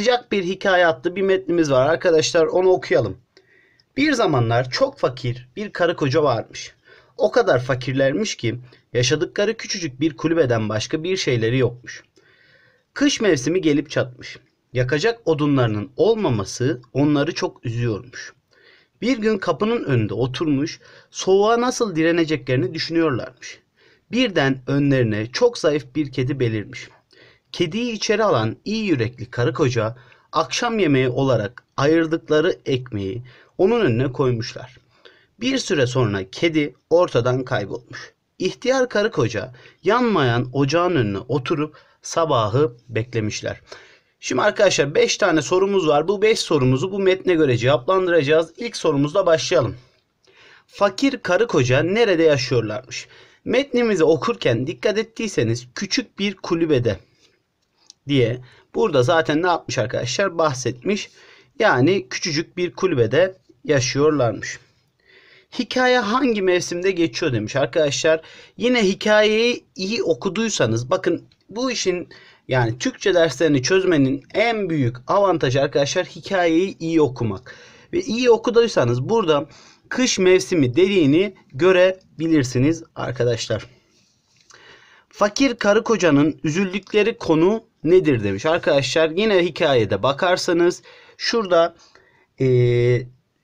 Sıcak bir hikaye adlı bir metnimiz var arkadaşlar onu okuyalım. Bir zamanlar çok fakir bir karı koca varmış. O kadar fakirlermiş ki yaşadıkları küçücük bir kulübeden başka bir şeyleri yokmuş. Kış mevsimi gelip çatmış. Yakacak odunlarının olmaması onları çok üzüyormuş. Bir gün kapının önünde oturmuş, soğuğa nasıl direneceklerini düşünüyorlarmış. Birden önlerine çok zayıf bir kedi belirmiş. Kediyi içeri alan iyi yürekli karı koca akşam yemeği olarak ayırdıkları ekmeği onun önüne koymuşlar. Bir süre sonra kedi ortadan kaybolmuş. İhtiyar karı koca yanmayan ocağın önüne oturup sabahı beklemişler. Şimdi arkadaşlar 5 tane sorumuz var. Bu 5 sorumuzu bu metne göre cevaplandıracağız. İlk sorumuzla başlayalım. Fakir karı koca nerede yaşıyorlarmış? Metnimizi okurken dikkat ettiyseniz küçük bir kulübede diye. Burada zaten ne yapmış arkadaşlar? Bahsetmiş. Yani küçücük bir kulübede yaşıyorlarmış. Hikaye hangi mevsimde geçiyor demiş arkadaşlar. Yine hikayeyi iyi okuduysanız bakın bu işin yani Türkçe derslerini çözmenin en büyük avantajı arkadaşlar hikayeyi iyi okumak. Ve iyi okuduysanız burada kış mevsimi dediğini görebilirsiniz arkadaşlar. Fakir karı kocanın üzüldükleri konu nedir demiş. Arkadaşlar yine hikayede bakarsanız şurada e,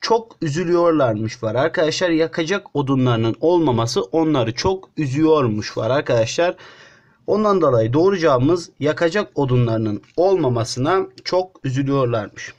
çok üzülüyorlarmış var. Arkadaşlar yakacak odunlarının olmaması onları çok üzüyormuş var arkadaşlar. Ondan dolayı doğru yakacak odunlarının olmamasına çok üzülüyorlarmış.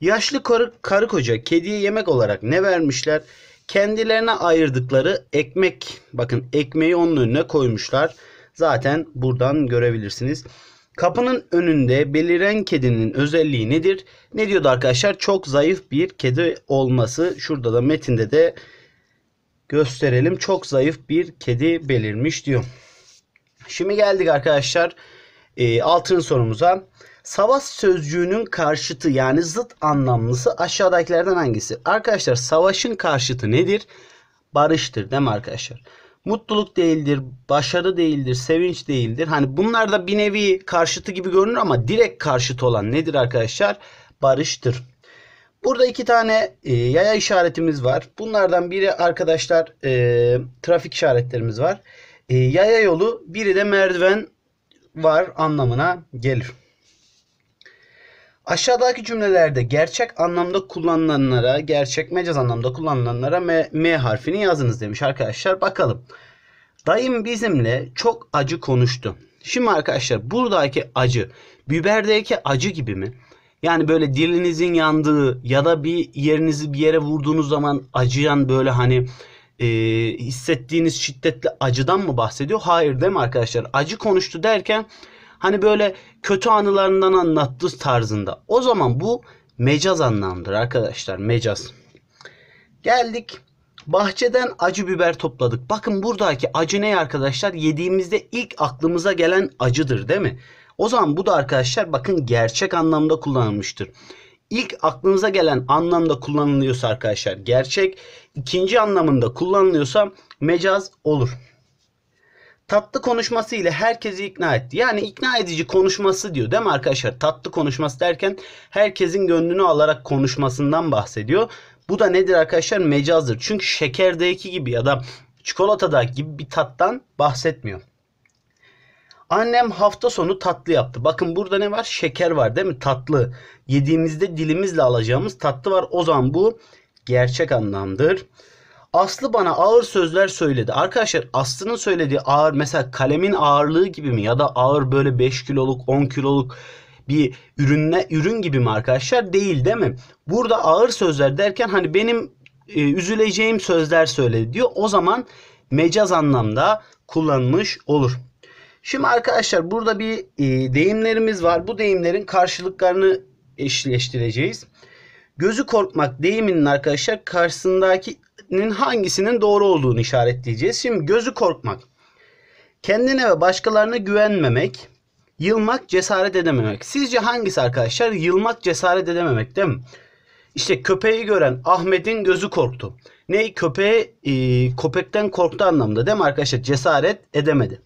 Yaşlı karı, karı koca kediye yemek olarak ne vermişler? Kendilerine ayırdıkları ekmek. Bakın ekmeği onun önüne koymuşlar. Zaten buradan görebilirsiniz. Kapının önünde beliren kedinin özelliği nedir? Ne diyordu arkadaşlar? Çok zayıf bir kedi olması. Şurada da metinde de gösterelim. Çok zayıf bir kedi belirmiş diyor. Şimdi geldik arkadaşlar e, altın sorumuza. Savaş sözcüğünün karşıtı yani zıt anlamlısı aşağıdakilerden hangisi? Arkadaşlar savaşın karşıtı nedir? Barıştır değil mi arkadaşlar? Mutluluk değildir, başarı değildir, sevinç değildir. Hani bunlar da bir nevi karşıtı gibi görünür ama direkt karşıtı olan nedir arkadaşlar? Barıştır. Burada iki tane e, yaya işaretimiz var. Bunlardan biri arkadaşlar e, trafik işaretlerimiz var. E, yaya yolu biri de merdiven var anlamına gelir. Aşağıdaki cümlelerde gerçek anlamda kullanılanlara, gerçek mecaz anlamda kullanılanlara M, M harfini yazınız demiş arkadaşlar. Bakalım. Dayım bizimle çok acı konuştu. Şimdi arkadaşlar buradaki acı biberdeki acı gibi mi? Yani böyle dilinizin yandığı ya da bir yerinizi bir yere vurduğunuz zaman acıyan böyle hani e, hissettiğiniz şiddetli acıdan mı bahsediyor? Hayır değil mi arkadaşlar? Acı konuştu derken Hani böyle kötü anılarından anlattı tarzında. O zaman bu mecaz anlamdır arkadaşlar. Mecaz. Geldik. Bahçeden acı biber topladık. Bakın buradaki acı ne arkadaşlar? Yediğimizde ilk aklımıza gelen acıdır değil mi? O zaman bu da arkadaşlar bakın gerçek anlamda kullanılmıştır. İlk aklınıza gelen anlamda kullanılıyorsa arkadaşlar gerçek, ikinci anlamında kullanılıyorsa mecaz olur tatlı konuşması ile herkesi ikna etti. Yani ikna edici konuşması diyor değil mi arkadaşlar? Tatlı konuşması derken herkesin gönlünü alarak konuşmasından bahsediyor. Bu da nedir arkadaşlar? Mecazdır. Çünkü şekerdeki gibi ya da çikolatada gibi bir tattan bahsetmiyor. Annem hafta sonu tatlı yaptı. Bakın burada ne var? Şeker var değil mi? Tatlı. Yediğimizde dilimizle alacağımız tatlı var. O zaman bu gerçek anlamdır. Aslı bana ağır sözler söyledi. Arkadaşlar Aslı'nın söylediği ağır mesela kalemin ağırlığı gibi mi ya da ağır böyle 5 kiloluk 10 kiloluk bir ürünle ürün gibi mi arkadaşlar? Değil değil mi? Burada ağır sözler derken hani benim e, üzüleceğim sözler söyledi diyor. O zaman mecaz anlamda kullanmış olur. Şimdi arkadaşlar burada bir e, deyimlerimiz var. Bu deyimlerin karşılıklarını eşleştireceğiz. Gözü korkmak deyiminin arkadaşlar karşısındaki hangisinin doğru olduğunu işaretleyeceğiz. Şimdi gözü korkmak. Kendine ve başkalarına güvenmemek. Yılmak, cesaret edememek. Sizce hangisi arkadaşlar? Yılmak, cesaret edememek değil mi? İşte köpeği gören Ahmet'in gözü korktu. Ney? Köpeğe, e, köpekten korktu anlamda değil mi arkadaşlar? Cesaret edemedi.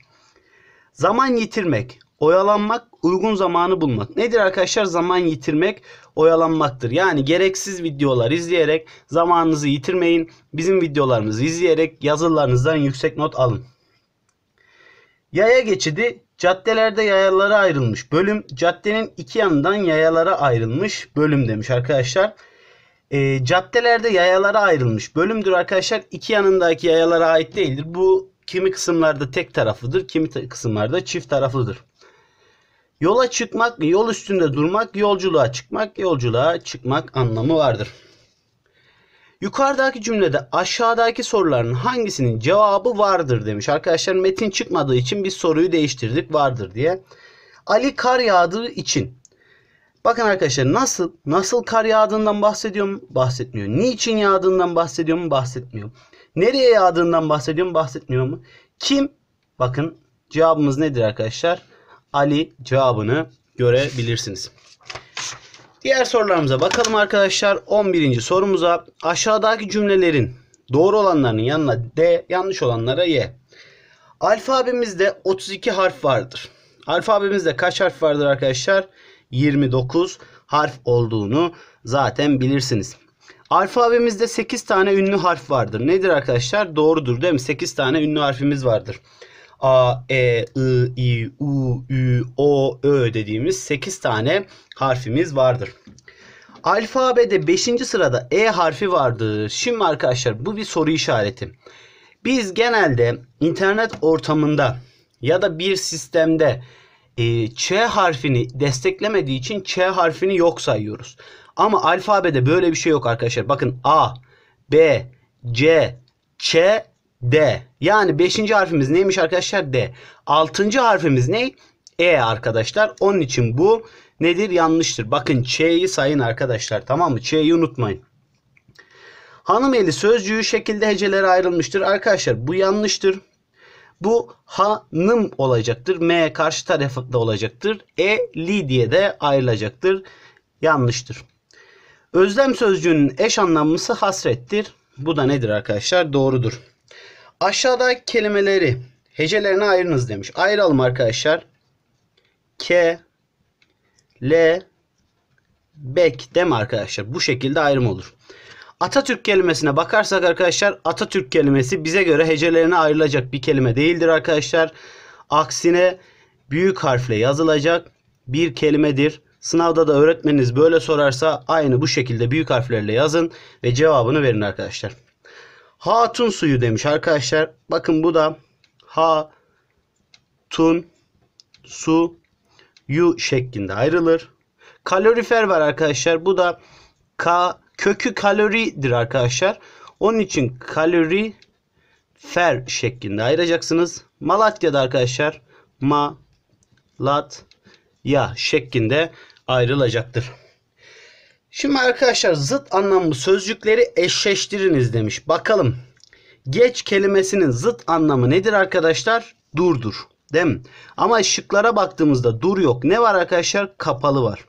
Zaman yitirmek. Oyalanmak, uygun zamanı bulmak. Nedir arkadaşlar? Zaman yitirmek oyalanmaktır. Yani gereksiz videolar izleyerek zamanınızı yitirmeyin. Bizim videolarımızı izleyerek yazılarınızdan yüksek not alın. Yaya geçidi caddelerde yayalara ayrılmış bölüm. Caddenin iki yanından yayalara ayrılmış bölüm demiş arkadaşlar. E, caddelerde yayalara ayrılmış bölümdür arkadaşlar. İki yanındaki yayalara ait değildir. Bu kimi kısımlarda tek taraflıdır, kimi kısımlarda çift taraflıdır. Yola çıkmak, yol üstünde durmak, yolculuğa çıkmak, yolculuğa çıkmak anlamı vardır. Yukarıdaki cümlede aşağıdaki soruların hangisinin cevabı vardır demiş. Arkadaşlar metin çıkmadığı için biz soruyu değiştirdik vardır diye. Ali kar yağdığı için. Bakın arkadaşlar nasıl nasıl kar yağdığından bahsediyor mu? Bahsetmiyor. Niçin yağdığından bahsediyor mu? Bahsetmiyor. Nereye yağdığından bahsediyor mu? Bahsetmiyor mu? Kim? Bakın cevabımız nedir arkadaşlar? Ali cevabını görebilirsiniz. Diğer sorularımıza bakalım arkadaşlar. 11. sorumuza aşağıdaki cümlelerin doğru olanların yanına D, yanlış olanlara Y. Alfabemizde 32 harf vardır. Alfabemizde kaç harf vardır arkadaşlar? 29 harf olduğunu zaten bilirsiniz. Alfabemizde 8 tane ünlü harf vardır. Nedir arkadaşlar? Doğrudur değil mi? 8 tane ünlü harfimiz vardır. A, E, I, I, U, Ü, O, Ö dediğimiz 8 tane harfimiz vardır. Alfabede 5. sırada E harfi vardır. Şimdi arkadaşlar bu bir soru işareti. Biz genelde internet ortamında ya da bir sistemde e, Ç harfini desteklemediği için Ç harfini yok sayıyoruz. Ama alfabede böyle bir şey yok arkadaşlar. Bakın A, B, C, Ç, D. Yani 5. harfimiz neymiş arkadaşlar? D. 6. harfimiz ne? E arkadaşlar. Onun için bu nedir? Yanlıştır. Bakın Ç'yi sayın arkadaşlar. Tamam mı? Ç'yi unutmayın. Hanım eli sözcüğü şekilde hecelere ayrılmıştır. Arkadaşlar bu yanlıştır. Bu hanım olacaktır. M karşı tarafta olacaktır. E li diye de ayrılacaktır. Yanlıştır. Özlem sözcüğünün eş anlamlısı hasrettir. Bu da nedir arkadaşlar? Doğrudur. Aşağıdaki kelimeleri hecelerine ayırınız demiş. Ayıralım arkadaşlar. K, L, bek deme arkadaşlar. Bu şekilde ayrım olur. Atatürk kelimesine bakarsak arkadaşlar Atatürk kelimesi bize göre hecelerine ayrılacak bir kelime değildir arkadaşlar. Aksine büyük harfle yazılacak bir kelimedir. Sınavda da öğretmeniniz böyle sorarsa aynı bu şekilde büyük harflerle yazın ve cevabını verin arkadaşlar. Hatun suyu demiş arkadaşlar. Bakın bu da hatun su yu şeklinde ayrılır. Kalorifer var arkadaşlar. Bu da ka, kökü kaloridir arkadaşlar. Onun için kalori fer şeklinde ayıracaksınız. Malatya'da arkadaşlar ma lat ya şeklinde ayrılacaktır. Şimdi arkadaşlar zıt anlamlı sözcükleri eşleştiriniz demiş. Bakalım geç kelimesinin zıt anlamı nedir arkadaşlar? Durdur. Değil mi? Ama şıklara baktığımızda dur yok. Ne var arkadaşlar? Kapalı var.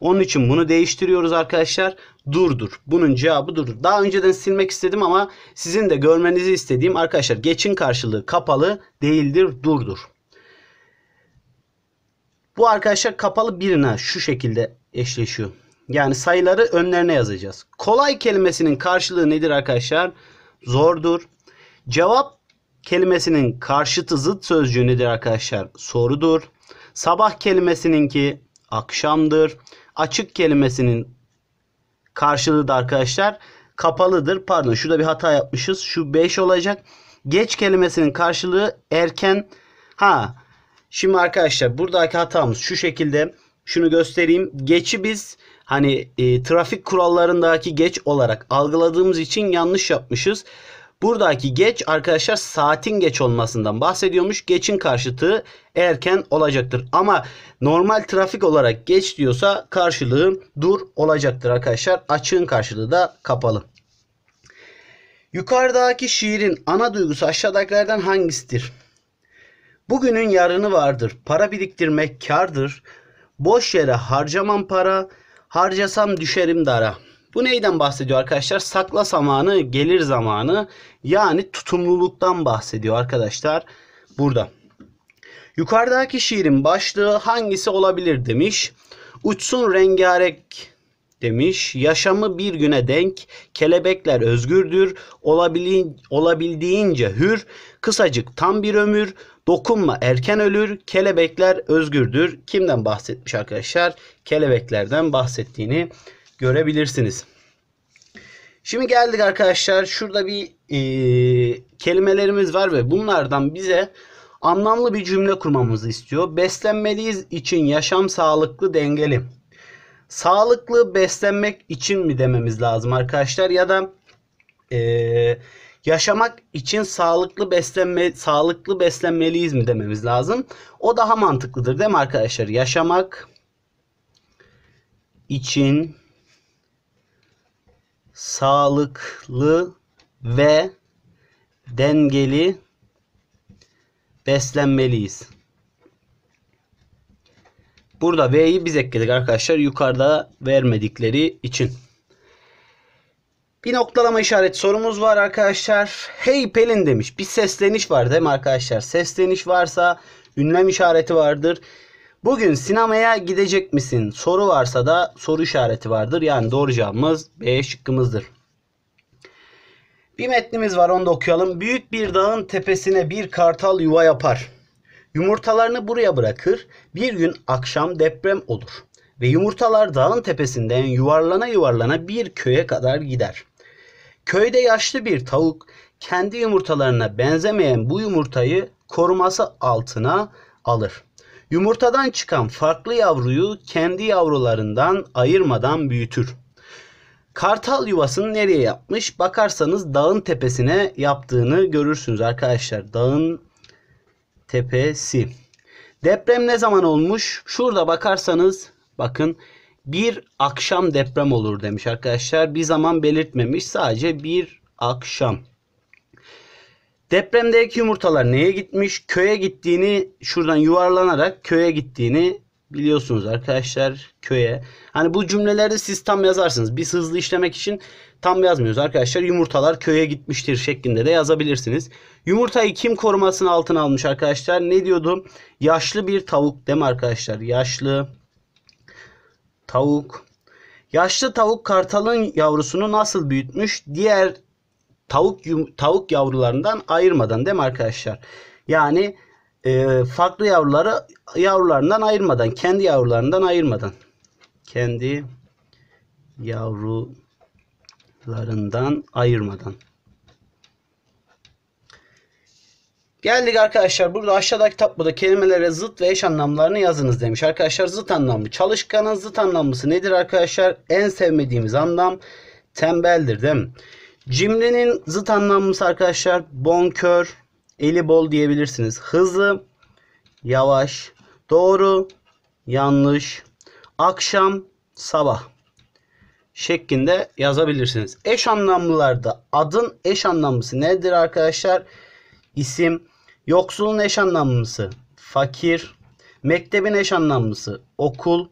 Onun için bunu değiştiriyoruz arkadaşlar. Durdur. Bunun cevabı durdur. Daha önceden silmek istedim ama sizin de görmenizi istediğim arkadaşlar geçin karşılığı kapalı değildir. Durdur. Bu arkadaşlar kapalı birine şu şekilde eşleşiyor. Yani sayıları önlerine yazacağız. Kolay kelimesinin karşılığı nedir arkadaşlar? Zordur. Cevap kelimesinin karşıtı zıt sözcüğü nedir arkadaşlar? Sorudur. Sabah kelimesinin ki akşamdır. Açık kelimesinin karşılığı da arkadaşlar kapalıdır. Pardon şurada bir hata yapmışız. Şu 5 olacak. Geç kelimesinin karşılığı erken. Ha şimdi arkadaşlar buradaki hatamız şu şekilde şunu göstereyim. Geçi biz hani e, trafik kurallarındaki geç olarak algıladığımız için yanlış yapmışız. Buradaki geç arkadaşlar saatin geç olmasından bahsediyormuş. Geçin karşıtı erken olacaktır. Ama normal trafik olarak geç diyorsa karşılığı dur olacaktır arkadaşlar. Açığın karşılığı da kapalı. Yukarıdaki şiirin ana duygusu aşağıdakilerden hangisidir? Bugünün yarını vardır. Para biriktirmek kardır. Boş yere harcamam para. Harcasam düşerim dara. Bu neyden bahsediyor arkadaşlar? Sakla zamanı, gelir zamanı yani tutumluluktan bahsediyor arkadaşlar burada. Yukarıdaki şiirin başlığı hangisi olabilir demiş. Uçsun rengarek demiş. Yaşamı bir güne denk, kelebekler özgürdür, olabildiğince hür, kısacık tam bir ömür, Dokunma erken ölür, kelebekler özgürdür. Kimden bahsetmiş arkadaşlar? Kelebeklerden bahsettiğini görebilirsiniz. Şimdi geldik arkadaşlar. Şurada bir e, kelimelerimiz var ve bunlardan bize anlamlı bir cümle kurmamızı istiyor. Beslenmeliyiz için yaşam sağlıklı dengeli. Sağlıklı beslenmek için mi dememiz lazım arkadaşlar ya da e, Yaşamak için sağlıklı beslenme sağlıklı beslenmeliyiz mi dememiz lazım. O daha mantıklıdır değil mi arkadaşlar? Yaşamak için sağlıklı ve dengeli beslenmeliyiz. Burada V'yi biz ekledik arkadaşlar yukarıda vermedikleri için. Bir noktalama işareti sorumuz var arkadaşlar. Hey Pelin demiş. Bir sesleniş var değil mi arkadaşlar? Sesleniş varsa ünlem işareti vardır. Bugün sinemaya gidecek misin? Soru varsa da soru işareti vardır. Yani doğru cevabımız B şıkkımızdır. Bir metnimiz var onu da okuyalım. Büyük bir dağın tepesine bir kartal yuva yapar. Yumurtalarını buraya bırakır. Bir gün akşam deprem olur ve yumurtalar dağın tepesinden yuvarlana yuvarlana bir köye kadar gider. Köyde yaşlı bir tavuk kendi yumurtalarına benzemeyen bu yumurtayı koruması altına alır. Yumurtadan çıkan farklı yavruyu kendi yavrularından ayırmadan büyütür. Kartal yuvasını nereye yapmış? Bakarsanız dağın tepesine yaptığını görürsünüz arkadaşlar. Dağın tepesi. Deprem ne zaman olmuş? Şurada bakarsanız bakın bir akşam deprem olur demiş arkadaşlar. Bir zaman belirtmemiş sadece bir akşam. Depremdeki yumurtalar neye gitmiş? Köye gittiğini şuradan yuvarlanarak köye gittiğini biliyorsunuz arkadaşlar köye. Hani bu cümleleri siz tam yazarsınız. Biz hızlı işlemek için tam yazmıyoruz arkadaşlar. Yumurtalar köye gitmiştir şeklinde de yazabilirsiniz. Yumurtayı kim korumasını altına almış arkadaşlar? Ne diyordum? Yaşlı bir tavuk değil mi arkadaşlar? Yaşlı Tavuk. Yaşlı tavuk kartalın yavrusunu nasıl büyütmüş? Diğer tavuk tavuk yavrularından ayırmadan değil mi arkadaşlar? Yani e, farklı yavruları yavrularından ayırmadan, kendi yavrularından ayırmadan. Kendi yavrularından ayırmadan. Geldik arkadaşlar burada aşağıdaki tabloda kelimelere zıt ve eş anlamlarını yazınız demiş. Arkadaşlar zıt anlamı. Çalışkanın zıt anlamlısı nedir arkadaşlar? En sevmediğimiz anlam tembeldir değil mi? Cimrinin zıt anlamlısı arkadaşlar bonkör, eli bol diyebilirsiniz. Hızlı, yavaş, doğru, yanlış, akşam, sabah şeklinde yazabilirsiniz. Eş anlamlılarda adın eş anlamlısı nedir arkadaşlar? İsim, Yoksulun eş anlamlısı fakir. Mektebin eş anlamlısı okul.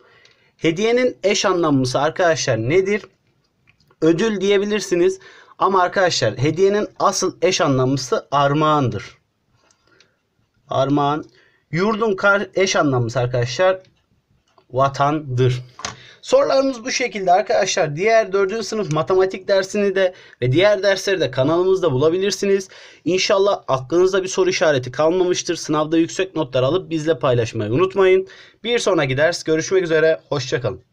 Hediyenin eş anlamlısı arkadaşlar nedir? Ödül diyebilirsiniz. Ama arkadaşlar hediyenin asıl eş anlamlısı armağandır. Armağan. Yurdun eş anlamlısı arkadaşlar vatandır. Sorularımız bu şekilde arkadaşlar. Diğer 4. sınıf matematik dersini de ve diğer dersleri de kanalımızda bulabilirsiniz. İnşallah aklınızda bir soru işareti kalmamıştır. Sınavda yüksek notlar alıp bizle paylaşmayı unutmayın. Bir sonraki ders görüşmek üzere. Hoşçakalın.